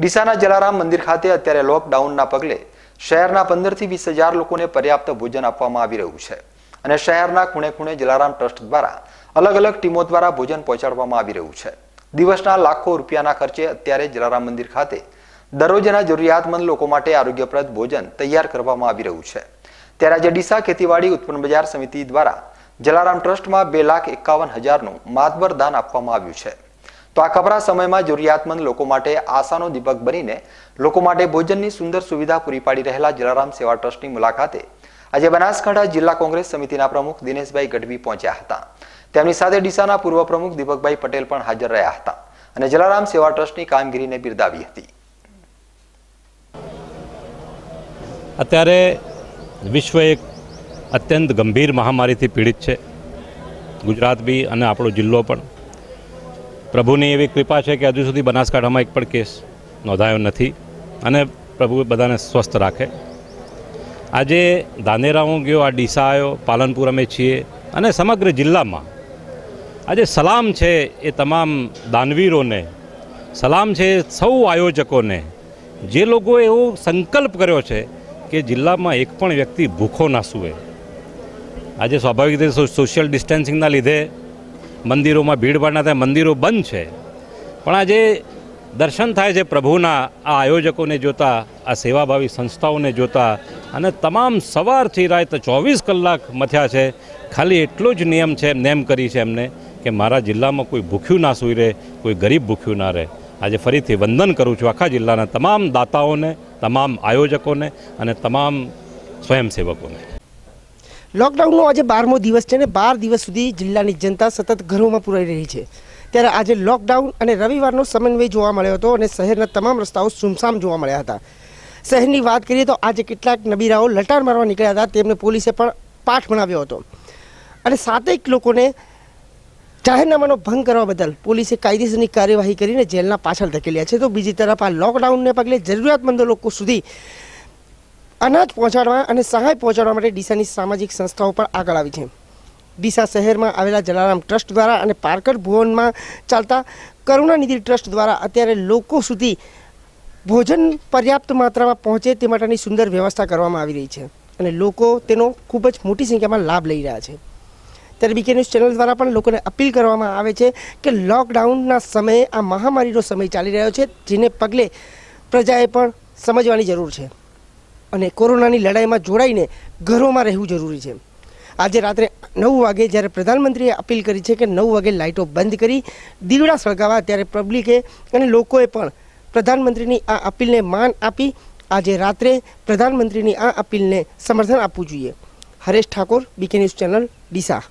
ડીસાના જલારામ મંદિર ખાતે અત્યારે લોકડાઉનના પગલે શહેરના પંદરથી વીસ હજાર લોકોને પર્યાપ્ત ભોજન આપવામાં આવી રહ્યું છે અને શહેરના ખૂણે ખૂણે જલારામ ટ્રસ્ટ દ્વારા અલગ અલગ ટીમો દ્વારા ભોજન પહોંચાડવામાં આવી રહ્યું છે દિવસના લાખો રૂપિયાના ખર્ચે અત્યારે જલારામ મંદિર ખાતે દરરોજના જરૂરિયાતમંદ લોકો માટે આરોગ્યપ્રદ ભોજન તૈયાર કરવામાં આવી રહ્યું છે ત્યારે આજે ડીસા ખેતીવાડી ઉત્પન્ન બજાર સમિતિ દ્વારા જલારામ ટ્રસ્ટમાં બે લાખ એકાવન હજારનું માતબર દાન આપવામાં આવ્યું છે તો આ કપરા સમયમાં જરૂરિયાતમંદ લોકો માટે આશાનો દીપક બનીને લોકો માટે ભોજનની સુંદર સુવિધા પૂરી પાડી રહેલા જલારામ સેવા ટ્રસ્ટની મુલાકાતે આજે બનાસકાંઠા જિલ્લા કોંગ્રેસ સમિતિના પ્રમુખ દિનેશભાઈ ગઢવી પહોંચ્યા હતા તેમની સાથે ડીસાના પૂર્વ પ્રમુખ દીપકભાઈ પટેલ પણ હાજર રહ્યા હતા અને જલારામ સેવા ટ્રસ્ટની કામગીરીને બિરદાવી હતી અત્યારે વિશ્વ એક અત્યંત ગંભીર મહામારીથી પીડિત છે ગુજરાત બી અને આપણો જિલ્લો પણ પ્રભુની એવી કૃપા છે કે હજુ સુધી બનાસકાંઠામાં એક પણ કેસ નોંધાયો નથી અને પ્રભુ બધાને સ્વસ્થ રાખે આજે ધાનેરા હું ગયો આ ડીસા આવ્યો પાલનપુર અમે છીએ અને સમગ્ર જિલ્લામાં આજે સલામ છે એ તમામ દાનવીરોને સલામ છે સૌ આયોજકોને જે લોકોએ એવો સંકલ્પ કર્યો છે કે જિલ્લામાં એક પણ વ્યક્તિ ભૂખો ના સૂવે આજે સ્વાભાવિક રીતે સોશિયલ ડિસ્ટન્સિંગના લીધે મંદિરોમાં ભીડભાડના ના થાય મંદિરો બંધ છે પણ આજે દર્શન થાય છે પ્રભુના આ આયોજકોને જોતા આ સેવાભાવી સંસ્થાઓને જોતા અને તમામ સવારથી રાત ચોવીસ કલાક મથ્યા છે ખાલી એટલો જ નિયમ છે નેમ કરી છે એમને કે મારા જિલ્લામાં કોઈ ભૂખ્યું ના સૂઈ રહે કોઈ ગરીબ ભૂખ્યું ના રહે આજે ફરીથી વંદન કરું છું આખા જિલ્લાના તમામ દાતાઓને તમામ આયોજકોને અને તમામ સ્વયંસેવકોને લોકડાઉનનો આજે બારમો દિવસ છે ને બાર દિવસ સુધી જિલ્લાની જનતા સતત ઘરોમાં પુરાઈ રહી છે ત્યારે આજે લોકડાઉન અને રવિવારનો સમન્વય જોવા મળ્યો હતો અને શહેરના તમામ રસ્તાઓ સુમસામ જોવા મળ્યા હતા શહેરની વાત કરીએ તો આજે કેટલાક નબીરાઓ લટાર મારવા નીકળ્યા હતા તેમને પોલીસે પણ પાઠ ભણાવ્યો હતો અને સાતેક લોકોને જાહેરનામાનો ભંગ કરવા બદલ પોલીસે કાયદેસરની કાર્યવાહી કરીને જેલના પાછળ ધકેલ્યા છે તો બીજી તરફ આ લોકડાઉનને પગલે જરૂરિયાતમંદ લોકો સુધી અનાજ પહોંચાડવા અને સહાય પહોંચાડવા માટે ડીસાની સામાજિક સંસ્થાઓ પણ આગળ આવી છે ડીસા શહેરમાં આવેલા જલારામ ટ્રસ્ટ દ્વારા અને પાર્કર ભુવનમાં ચાલતા કરુણાનિધિ ટ્રસ્ટ દ્વારા અત્યારે લોકો સુધી ભોજન પર્યાપ્ત માત્રામાં પહોંચે તે માટેની સુંદર વ્યવસ્થા કરવામાં આવી રહી છે અને લોકો તેનો ખૂબ જ મોટી સંખ્યામાં લાભ લઈ રહ્યા છે ત્યારે બીકે ન્યૂઝ ચેનલ દ્વારા પણ લોકોને અપીલ કરવામાં આવે છે કે લોકડાઉનના સમયે આ મહામારીનો સમય ચાલી રહ્યો છે જેને પગલે પ્રજાએ પણ સમજવાની જરૂર છે અને કોરોનાની લડાઈમાં જોડાઈને ઘરોમાં રહેવું જરૂરી છે આજે રાત્રે નવ વાગે જ્યારે પ્રધાનમંત્રીએ અપીલ કરી છે કે નવ વાગે લાઇટો બંધ કરી દીવડા સળગાવવા ત્યારે પબ્લિકે અને લોકોએ પણ પ્રધાનમંત્રીની આ અપીલને માન આપી આજે રાત્રે પ્રધાનમંત્રીની આ અપીલને સમર્થન આપવું જોઈએ Haresh Thakor BK news channel Deesa